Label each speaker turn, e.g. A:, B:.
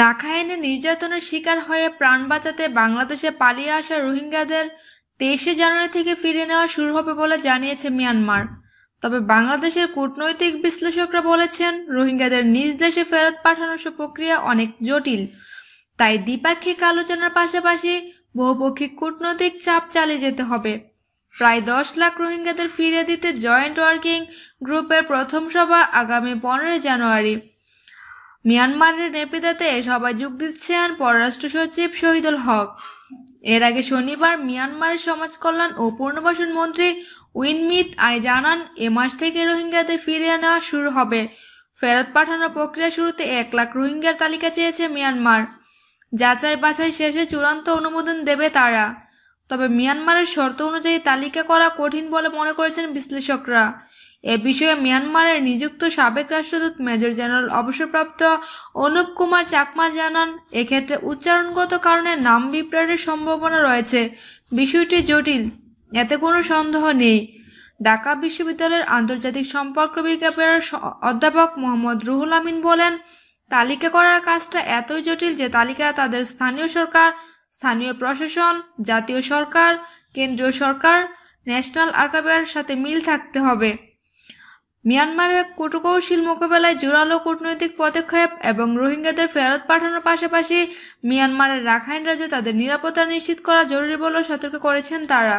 A: রাখাইনে নির্যাতনের শিকার হয়ে প্রাণ বাঁচাতে বাংলাদেশে পালিয়ে আসা রোহিঙ্গাদের তেইশে জানুয়ারি থেকে ফিরে নেওয়া শুরু হবে বলে জানিয়েছে মিয়ানমার তবে বাংলাদেশের কূটনৈতিক বিশ্লেষকরা বলেছেন রোহিঙ্গাদের নিজ দেশে ফেরত পাঠানোর প্রক্রিয়া অনেক জটিল তাই দ্বিপাক্ষিক আলোচনার পাশাপাশি বহুপক্ষিক কূটনৈতিক চাপ চালিয়ে যেতে হবে প্রায় দশ লাখ রোহিঙ্গাদের ফিরিয়ে দিতে জয়েন্ট ওয়ার্কিং গ্রুপের প্রথম সভা আগামী পনেরোই জানুয়ারি মিয়ানমারের নেপেদাতে সভায় যোগ দিচ্ছেন পররাষ্ট্র সচিব শহীদুল হক এর আগে শনিবার মিয়ানমারের সমাজ কল্যাণ ও পুনর্বাসন মন্ত্রী উইনমিত আই জানান এ মাস থেকে রোহিঙ্গাদের ফিরিয়ে নেওয়া শুরু হবে ফেরত পাঠানোর প্রক্রিয়া শুরুতে এক লাখ রোহিঙ্গার তালিকা চেয়েছে মিয়ানমার যাচাই বাছাই শেষে চূড়ান্ত অনুমোদন দেবে তারা তবে মিয়ানমারের শর্ত অনুযায়ী তালিকা করা কঠিন বলে মনে করেছেন বিশ্লেষকরা এ বিষয়ে মিয়ানমারের নিযুক্ত সাবেক রাষ্ট্রদূত মেজর জেনারেল অবসরপ্রাপ্ত অনুপ কুমার চাকমা জানান এক্ষেত্রে উচ্চারণগত কারণে নাম বিপ্রাড়ের সম্ভাবনা রয়েছে বিষয়টি জটিল এতে কোনো সন্দেহ নেই ঢাকা বিশ্ববিদ্যালয়ের আন্তর্জাতিক সম্পর্ক বিজ্ঞাপনের অধ্যাপক মোহাম্মদ রুহুল আমিন বলেন তালিকা করার কাজটা এতই জটিল যে তালিকা তাদের স্থানীয় সরকার স্থানীয় প্রশাসন জাতীয় সরকার কেন্দ্রীয় সরকার ন্যাশনাল আর্কাইভের সাথে মিল থাকতে হবে মিয়ানমারের কূটকৌশল মোকাবেলায় জোরালো কূটনৈতিক পদক্ষেপ এবং রোহিঙ্গাদের ফেরত পাঠানোর পাশাপাশি মিয়ানমারের রাখাইন রাজ্যে তাদের নিরাপত্তা নিশ্চিত করা জরুরি বলেও সতর্ক করেছেন তারা